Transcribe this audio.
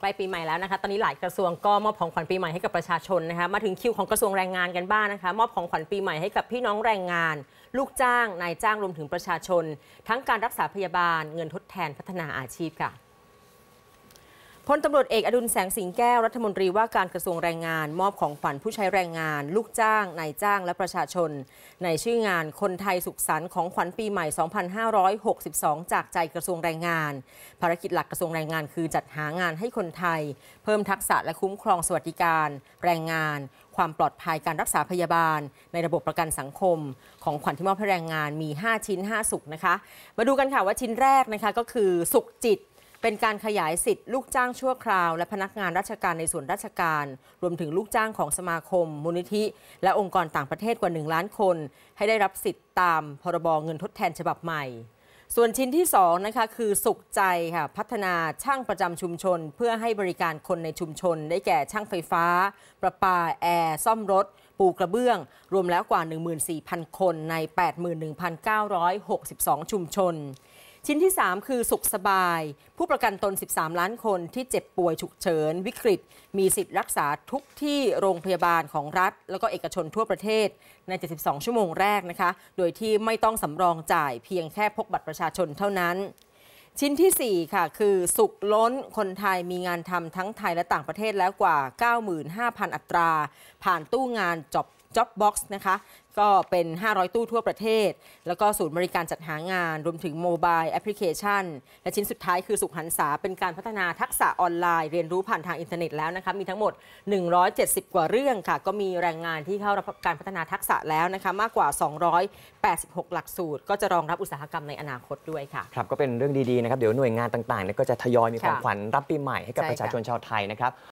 ใกล้ปีใหม่แล้วนะคะ ตอนนี้หลายกระทรวงก็มอบของขวัญปีใหม่ให้กับประชาชนนะคะ มาถึงคิวของกระทรวงแรงงานกันบ้างนะคะมอบของขวัญปีใหม่ให้กับพี่น้องแรงงาน ลูกจ้างนายจ้างรวมถึงประชาชน ทั้งการรักษาพยาบาลเงินทดแทนพัฒนาอาชีพค่ะพลตำรวจเอกอดุลแสงสิงแก้วรัฐมนตรีว่าการกระทรวงแรงงาน มอบของขวัญผู้ใช้แรงงาน ลูกจ้างนายจ้างและประชาชน ในชื่องานคนไทยสุขสันต์ของขวัญปีใหม่ 2562 จากใจกระทรวงแรงงาน ภารกิจหลักกระทรวงแรงงาน คือจัดหางานให้คนไทย เพิ่มทักษะและคุ้มครองสวัสดิการ แรงงาน ความปลอดภัยการรักษาพยาบาล ในระบบประกันสังคมของขวัญที่มอบให้แรงงานมี 5 ชิ้น 5 สุขนะคะมาดูกันค่ะว่าชิ้นแรกนะคะก็คือสุขจิตเป็นการขยายสิทธิ์ลูกจ้างชั่วคราว และพนักงานราชการในส่วนราชการ รวมถึงลูกจ้างของสมาคม มูลนิธิ และองค์กรต่างประเทศกว่า 1 ล้านคน ให้ได้รับสิทธิ์ตามพรบเงินทดแทนฉบับใหม่ ส่วนชิ้นที่2นะคะคือสุขใจค่ะพัฒนาช่างประจำชุมชน เพื่อให้บริการคนในชุมชนได้แก่ช่างไฟฟ้า ประปาแอร์ซ่อมรถ ปูกระเบื้อง รวมแล้วกว่า 14,000คนใน 8 1 9 6 2 ชุมชนชิ้นที่ 3 คือสุขสบาย ผู้ประกันตน 13 ล้านคนที่เจ็บป่วยฉุกเฉิน วิกฤตมีสิทธิ์รักษาทุกที่โรงพยาบาลของรัฐ แล้วก็เอกชนทั่วประเทศใน 72 ชั่วโมงแรกนะคะโดยที่ไม่ต้องสำรองจ่ายเพียงแค่พกบัตรประชาชนเท่านั้น ชิ้นที่ 4ค่ะคือสุขล้นคนไทยมีงานทำทั้งไทยและต่างประเทศแล้วกว่า 95,000 อัตรา ผ่านตู้งานจอบ Jobbox นะคะก็เป็น 500 ตู้ทั่วประเทศ แล้วก็ศูนย์บริการจัดหางาน รวมถึงโมบายแอปพลิเคชันและชิ้นสุดท้ายคือสุขหันษาเป็นการพัฒนาทักษะออนไลน์ เรียนรู้ผ่านทางอินเทอร์เน็ตแล้วนะคะมีทั้งหมด 170 กว่าเรื่องค่ะ ก็มีแรงงานที่เข้ารับการพัฒนาทักษะแล้วนะคะมากกว่า 286 หลักสูตร ก็จะรองรับอุตสาหกรรมในอนาคตด้วยค่ะครับก็เป็นเรื่องดีๆนะครับเดี๋ยวหน่วยงานต่างๆก็จะทยอยมีของขวัญรับปีใหม่ให้กับประชาชนชาวไทยนะครับ